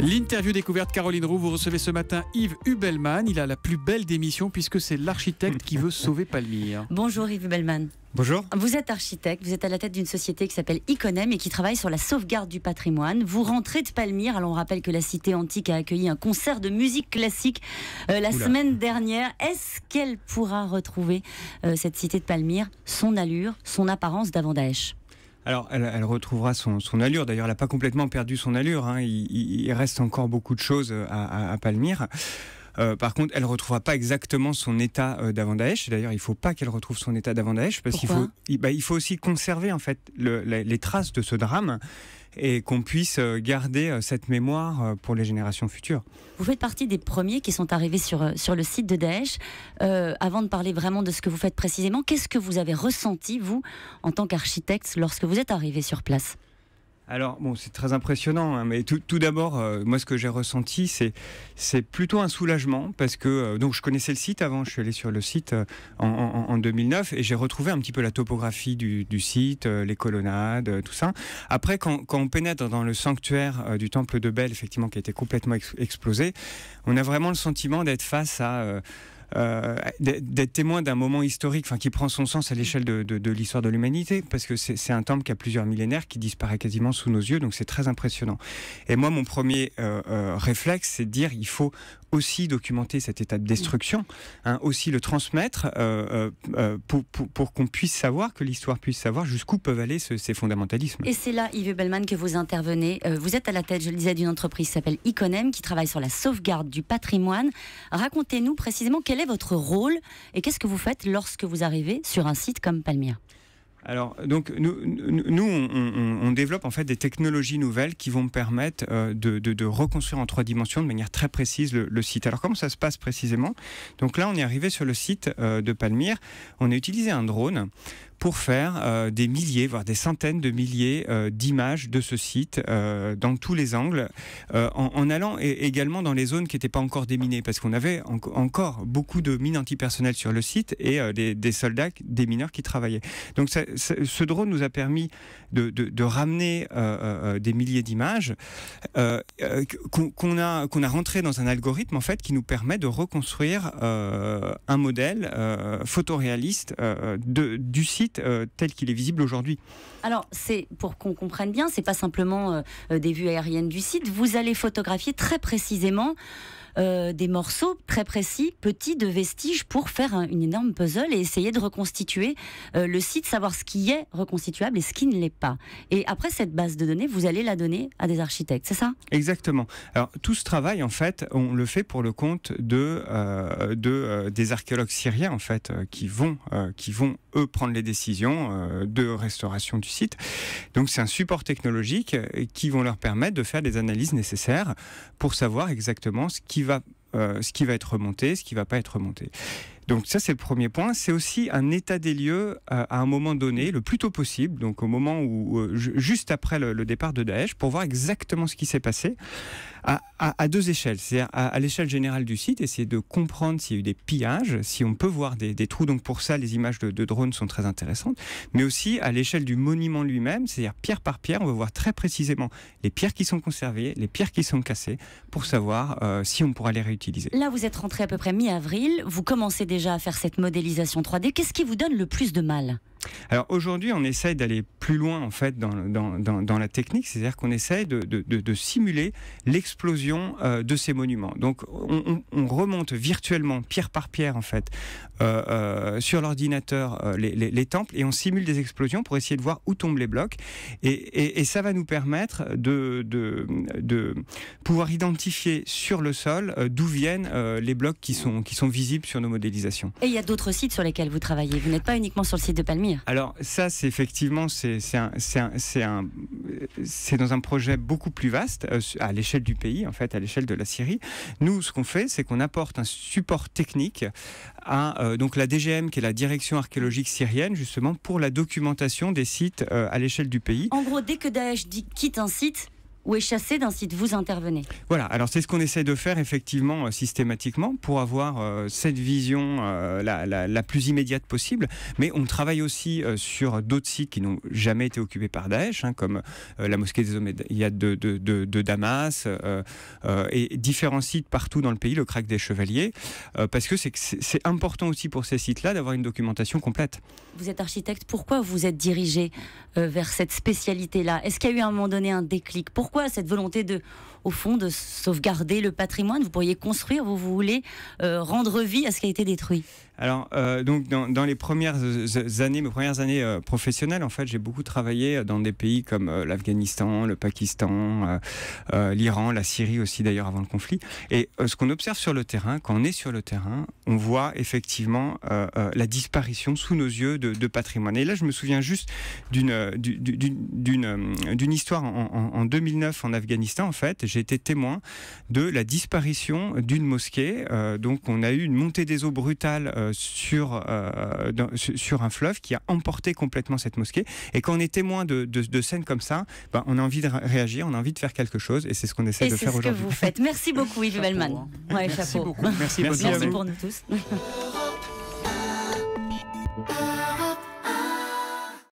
L'interview découverte Caroline Roux, vous recevez ce matin Yves Hubelman, Il a la plus belle démission puisque c'est l'architecte qui veut sauver Palmyre. Bonjour Yves Hubelman. Bonjour. Vous êtes architecte, vous êtes à la tête d'une société qui s'appelle Iconem et qui travaille sur la sauvegarde du patrimoine. Vous rentrez de Palmyre, alors on rappelle que la cité antique a accueilli un concert de musique classique euh, la semaine dernière. Est-ce qu'elle pourra retrouver euh, cette cité de Palmyre, son allure, son apparence d'avant Daesh alors, elle, retrouvera son, allure. D'ailleurs, elle n'a pas complètement perdu son allure. Hein. Il, reste encore beaucoup de choses à, Palmyre. Euh, par contre, elle retrouvera pas exactement son état euh, d'avant Daesh. D'ailleurs, il faut pas qu'elle retrouve son état d'avant Daesh parce qu'il faut, bah, il, faut aussi conserver en fait les, traces de ce drame et qu'on puisse euh, garder euh, cette mémoire euh, pour les générations futures. Vous faites partie des premiers qui sont arrivés sur, le site de Daesh. avant de parler vraiment de ce que vous faites précisément, qu'est-ce que vous avez ressenti, vous, en tant qu'architecte, lorsque vous êtes arrivé sur place alors, bon, c'est très impressionnant, hein, mais tout, d'abord, euh, moi, ce que j'ai ressenti, c'est, plutôt un soulagement, parce que euh, donc, je connaissais le site avant, je suis allé sur le site euh, en, 2009, et j'ai retrouvé un petit peu la topographie du, site, les colonnades, tout ça. Après, quand, on pénètre dans le sanctuaire du temple de Belle, effectivement, qui a été complètement explosé, on a vraiment le sentiment d'être face à euh, d'être témoin d'un moment historique enfin, qui prend son sens à l'échelle de, l'histoire de l'humanité, parce que c'est un temple qui a plusieurs millénaires, qui disparaît quasiment sous nos yeux, donc c'est très impressionnant. Et moi, mon premier euh, euh, réflexe, c'est de dire il faut aussi documenter cette étape de destruction, hein, aussi le transmettre euh, euh, euh, pour, qu'on puisse savoir, que l'histoire puisse savoir jusqu'où peuvent aller ces fondamentalismes. Et c'est là, Yves Bellman, que vous intervenez. vous êtes à la tête, je le disais, d'une entreprise qui s'appelle Iconem, qui travaille sur la sauvegarde du patrimoine. Racontez-nous précisément quel est votre rôle et qu'est-ce que vous faites lorsque vous arrivez sur un site comme Palmyre. Alors, donc, nous, nous on, développe en fait des technologies nouvelles qui vont permettre euh, de, reconstruire en trois dimensions de manière très précise le, site. Alors, comment ça se passe précisément Donc là, on est arrivé sur le site euh, de Palmyre. On a utilisé un drone pour faire euh, des milliers, voire des centaines de milliers euh, d'images de ce site euh, dans tous les angles, en, allant également dans les zones qui n'étaient pas encore déminées, parce qu'on avait encore beaucoup de mines antipersonnelles sur le site et des, soldats, des mineurs qui travaillaient. Donc ce drone nous a permis de, ramener des milliers d'images qu'on a, qu'on a rentré dans un algorithme en fait qui nous permet de reconstruire un modèle photoréaliste de, du site euh, tel qu'il est visible aujourd'hui. Alors, c'est pour qu'on comprenne bien, c'est pas simplement euh, euh, des vues aériennes du site. Vous allez photographier très précisément euh, des morceaux très précis, petits, de vestiges pour faire une énorme puzzle et essayer de reconstituer euh, le site, savoir ce qui est reconstituable et ce qui ne l'est pas. Et après cette base de données, vous allez la donner à des architectes, c'est ça Exactement. Alors tout ce travail, en fait, on le fait pour le compte de, euh, des archéologues syriens, en fait, qui vont, qui vont eux prendre les décisions de restauration du site. Donc c'est un support technologique qui vont leur permettre de faire les analyses nécessaires pour savoir exactement ce qui euh, ce qui va être remonté, ce qui ne va pas être remonté. Donc ça, c'est le premier point. C'est aussi un état des lieux euh, à un moment donné, le plus tôt possible, donc au moment où, euh, juste après le, départ de Daesh, pour voir exactement ce qui s'est passé à, deux échelles. C'est-à-dire à, l'échelle générale du site, essayer de comprendre s'il y a eu des pillages, si on peut voir des, trous. Donc pour ça, les images de, drones sont très intéressantes. Mais aussi à l'échelle du monument lui-même, c'est-à-dire pierre par pierre, on va voir très précisément les pierres qui sont conservées, les pierres qui sont cassées, pour savoir euh, si on pourra les réutiliser. Là, vous êtes rentré à peu près mi-avril, vous commencez des déjà à faire cette modélisation 3D, qu'est-ce qui vous donne le plus de mal alors aujourd'hui, on essaye d'aller plus loin en fait dans, la technique, c'est-à-dire qu'on essaye de, simuler l'explosion euh, de ces monuments. Donc on, remonte virtuellement, pierre par pierre en fait, euh, euh, sur l'ordinateur les, temples et on simule des explosions pour essayer de voir où tombent les blocs. Et, ça va nous permettre de, pouvoir identifier sur le sol d'où viennent les blocs qui sont, qui sont visibles sur nos modélisations. Et il y a d'autres sites sur lesquels vous travaillez. Vous n'êtes pas uniquement sur le site de Palmyre. Alors ça, c'est effectivement, c'est dans un projet beaucoup plus vaste, euh, à l'échelle du pays, en fait, à l'échelle de la Syrie. Nous, ce qu'on fait, c'est qu'on apporte un support technique à euh, donc la DGM, qui est la direction archéologique syrienne, justement, pour la documentation des sites euh, à l'échelle du pays. En gros, dès que Daesh quitte un site, ou est chassé d'un site, vous intervenez. Voilà, alors c'est ce qu'on essaie de faire effectivement euh, systématiquement pour avoir euh, cette vision euh, la, plus immédiate possible. Mais on travaille aussi sur d'autres sites qui n'ont jamais été occupés par Daesh, hein, comme la mosquée des Omeyyades de, de, Damas et différents sites partout dans le pays, le crack des Chevaliers, parce que c'est important aussi pour ces sites-là d'avoir une documentation complète. Vous êtes architecte, pourquoi vous êtes dirigé vers cette spécialité-là Est-ce qu'il y a eu à un moment donné un déclic cette volonté de, au fond, de sauvegarder le patrimoine Vous pourriez construire, vous, voulez euh, rendre vie à ce qui a été détruit Alors, euh, donc, dans, les premières euh, années, mes premières années professionnelles, en fait, j'ai beaucoup travaillé dans des pays comme l'Afghanistan, le Pakistan, l'Iran, la Syrie aussi, d'ailleurs, avant le conflit. Et ce qu'on observe sur le terrain, quand on est sur le terrain, on voit effectivement la disparition sous nos yeux de, patrimoine. Et là, je me souviens juste d'une histoire en, en, en 2009 en Afghanistan, en fait, j'ai été témoin de la disparition d'une mosquée. Euh, donc, on a eu une montée des eaux brutale euh, sur, euh, sur un fleuve qui a emporté complètement cette mosquée. Et quand on est témoin de, de, scènes comme ça, ben, on a envie de réagir, on a envie de faire quelque chose, et c'est ce qu'on essaie de faire aujourd'hui. que vous faites. Merci beaucoup, Yves Bellman. Hein. merci beaucoup. Merci, merci pour nous tous.